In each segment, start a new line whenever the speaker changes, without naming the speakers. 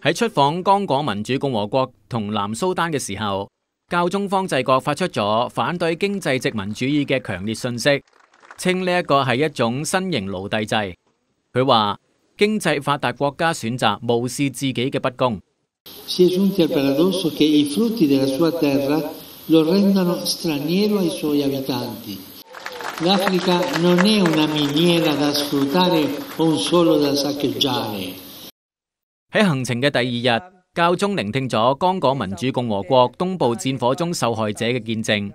喺出訪剛果民主共和國同南蘇丹嘅時候，教宗方济國發出咗反對經濟殖民主義嘅強烈訊息，稱呢一個係一種新型奴隸制。佢話：經濟發達國家選擇無視自己嘅不公。喺行程嘅第二日，教宗聆听咗刚果民主共和国东部战火中受害者嘅见证。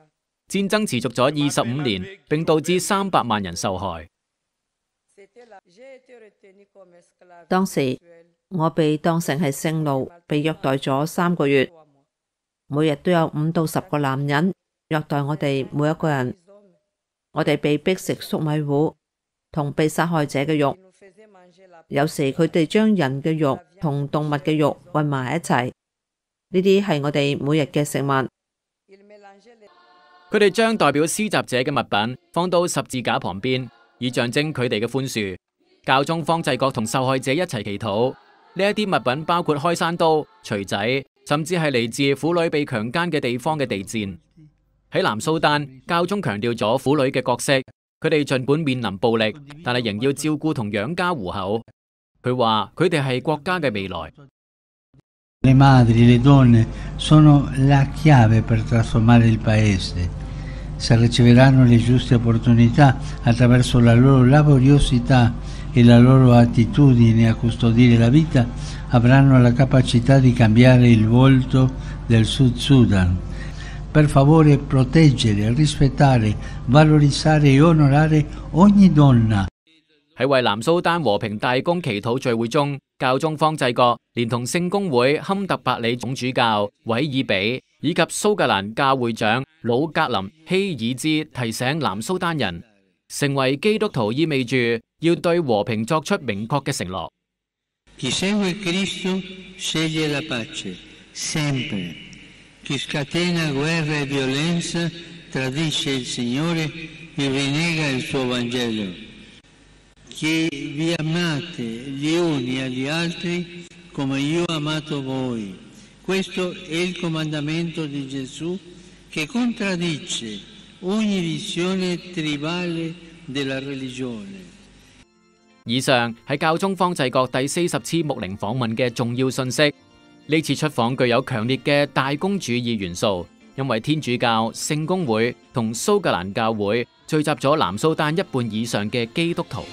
战争持续咗二十五年，并导致三百万人受害。
当时我被当成系圣奴，被虐待咗三个月，每日都有五到十个男人虐待我哋每一个人。我哋被逼食粟米糊同被杀害者嘅肉。有时佢哋将人嘅肉同动物嘅肉混埋一齐，呢啲系我哋每日嘅食物。
佢哋将代表施袭者嘅物品放到十字架旁边，以象征佢哋嘅宽恕。教宗方济各同受害者一齐祈祷。呢一啲物品包括开山刀、锤仔，甚至系嚟自妇女被强奸嘅地方嘅地毡。喺南苏丹，教宗强调咗妇女嘅角色。佢哋儘管面臨暴力，但係仍要照顧同養家糊口。佢話：佢哋係國家嘅未來。
Le madri, le donne sono la chiave per trasformare il paese. Se riceveranno le giuste opportunità attraverso la loro laboriosità e la loro attitudine a custodire la vita, avranno la capacità di cambiare il volto del Sud Sudan.
喺为南苏丹和平大公祈祷聚会中，教宗方济各连同圣公会坎特伯里总主教韦尔比以及苏格兰教会长鲁格林希尔兹提醒南苏丹人，成为基督徒意味住要对和平作出明确嘅承诺。
Chi scatena guerra e violenza tradisce il Signore, e rinnega il suo Vangelo. Che vi amate gli uni agli altri come io ho amato voi. Questo è il comandamento di
Gesù che contraddice ogni visione tribale della religione. 以上係教宗方濟各第四十次牧靈訪問嘅重要信息。呢次出訪具有強烈嘅大公主義元素，因為天主教、聖公會同蘇格蘭教會聚集咗南蘇丹一半以上嘅基督徒。